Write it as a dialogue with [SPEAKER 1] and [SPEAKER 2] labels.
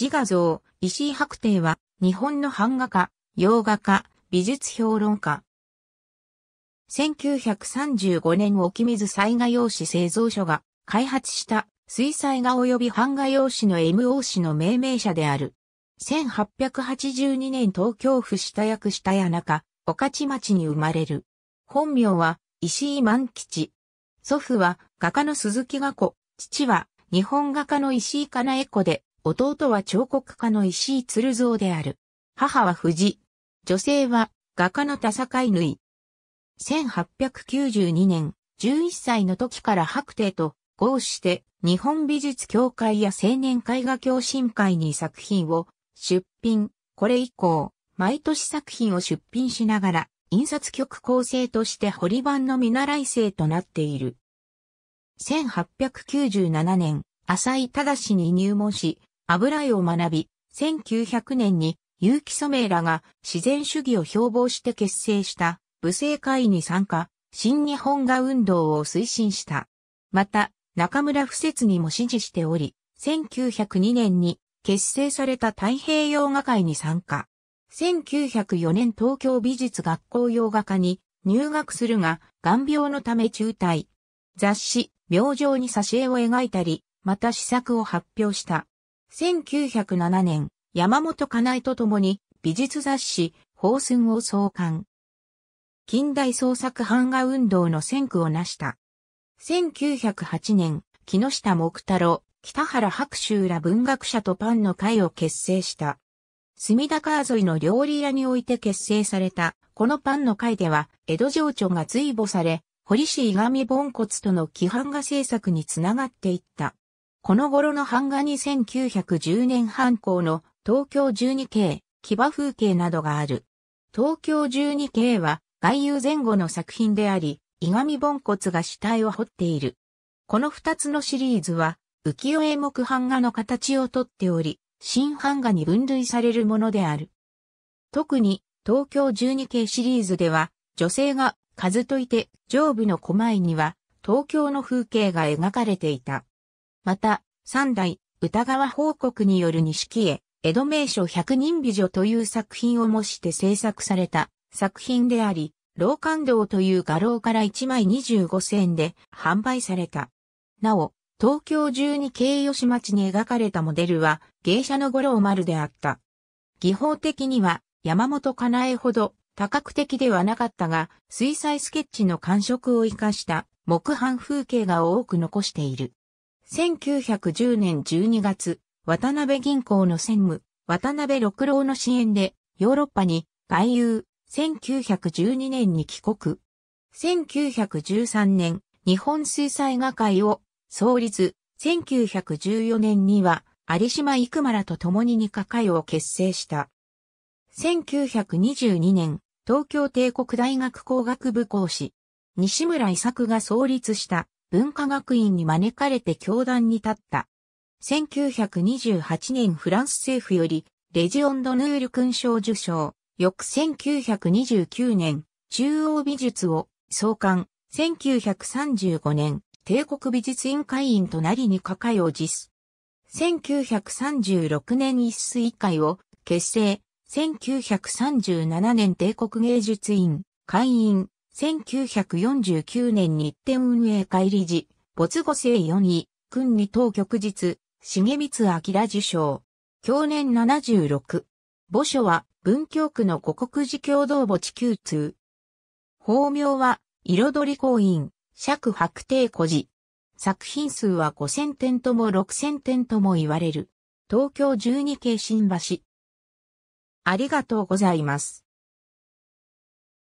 [SPEAKER 1] 自画像、石井白帝は、日本の版画家、洋画家、美術評論家。1935年沖水災画用紙製造所が開発した水彩画及び版画用紙の MOC の命名者である。1882年東京府下役下谷中、御徒町に生まれる。本名は石井万吉。祖父は画家の鈴木画子、父は日本画家の石井かなえ子で、弟は彫刻家の石井鶴蔵である。母は藤。女性は画家の田坂井縫。1892年、11歳の時から白帝と合して、日本美術協会や青年絵画協進会に作品を出品。これ以降、毎年作品を出品しながら、印刷局構成として堀版の見習い生となっている。1897年、浅井正に入門し、油絵を学び、1900年に結城イらが自然主義を標榜して結成した武政会に参加、新日本画運動を推進した。また、中村不節にも支持しており、1902年に結成された太平洋画会に参加。1904年東京美術学校洋画科に入学するが、眼病のため中退。雑誌、病状に挿絵を描いたり、また試作を発表した。1907年、山本かなえと共に美術雑誌、放寸を創刊。近代創作版画運動の先駆を成した。1908年、木下木太郎、北原白秋ら文学者とパンの会を結成した。隅田川沿いの料理屋において結成された、このパンの会では、江戸情緒が追母され、堀市伊上凡骨との規範が制作につながっていった。この頃の版画に1910年版行の東京12景、騎馬風景などがある。東京12景は外遊前後の作品であり、伊み盆骨が死体を彫っている。この二つのシリーズは、浮世絵木版画の形をとっており、新版画に分類されるものである。特に、東京十二景シリーズでは、女性が数といて上部の小前には、東京の風景が描かれていた。また、三代、歌川報告による錦絵、江戸名所百人美女という作品を模して制作された作品であり、老館堂という画廊から1枚25銭で販売された。なお、東京中に京吉町に描かれたモデルは芸者の五郎丸であった。技法的には山本かなえほど多角的ではなかったが、水彩スケッチの感触を活かした木版風景が多く残している。1910年12月、渡辺銀行の専務、渡辺六郎の支援で、ヨーロッパに外遊、1912年に帰国。1913年、日本水彩画会を創立、1914年には、有島幾村と共に二課会を結成した。1922年、東京帝国大学工学部講師、西村伊作が創立した文化学院に招かれて教壇に立った。1928年フランス政府より、レジオンドヌール勲章受賞。翌1929年、中央美術を創刊。1935年、帝国美術委員会員となりに抱えを実施。1936年一水会を結成。1937年帝国芸術院会員。1949年日展運営会理事、没後生4位、君に当局日、重光明受賞。享年76。墓所は、文京区の五国寺共同墓地宮通。法名は、彩り公院、釈白帝古寺。作品数は5000点とも6000点とも言われる。東京12系新橋。ありがとうございます。